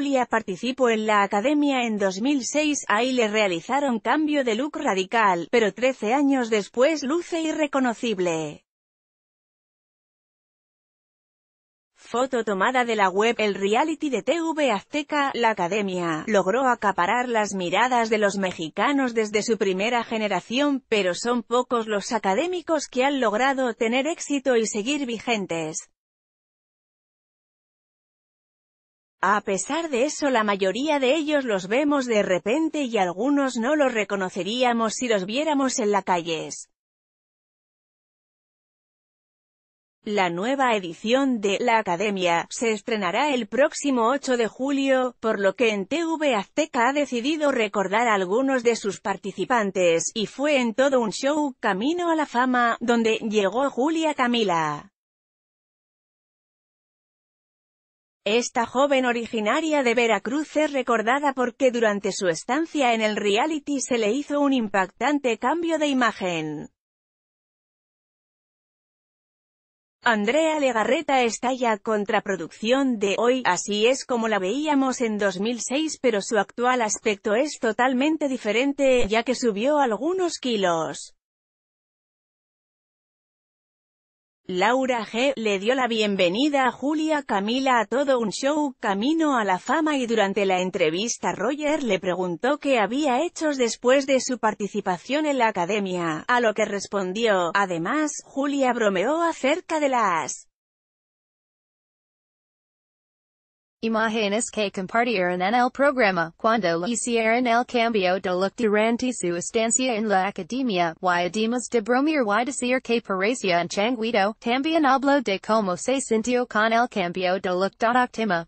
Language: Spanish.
Julia participó en la academia en 2006, ahí le realizaron cambio de look radical, pero 13 años después luce irreconocible. Foto tomada de la web El Reality de TV Azteca, la Academia, logró acaparar las miradas de los mexicanos desde su primera generación, pero son pocos los académicos que han logrado tener éxito y seguir vigentes. A pesar de eso la mayoría de ellos los vemos de repente y algunos no los reconoceríamos si los viéramos en la calles. La nueva edición de La Academia se estrenará el próximo 8 de julio, por lo que en TV Azteca ha decidido recordar a algunos de sus participantes, y fue en todo un show Camino a la Fama, donde llegó Julia Camila. Esta joven originaria de Veracruz es recordada porque durante su estancia en el reality se le hizo un impactante cambio de imagen. Andrea Legarreta estalla contra producción de hoy, así es como la veíamos en 2006 pero su actual aspecto es totalmente diferente, ya que subió algunos kilos. Laura G. le dio la bienvenida a Julia Camila a todo un show camino a la fama y durante la entrevista Roger le preguntó qué había hecho después de su participación en la academia, a lo que respondió, además, Julia bromeó acerca de las Imagens que compartiram en el programa, cuando quando hicieron el cambio de look durante su estancia en la academia, y además de bromear y decir que parecia en changuito, también habló de cómo se sintió con el cambio de look Octima.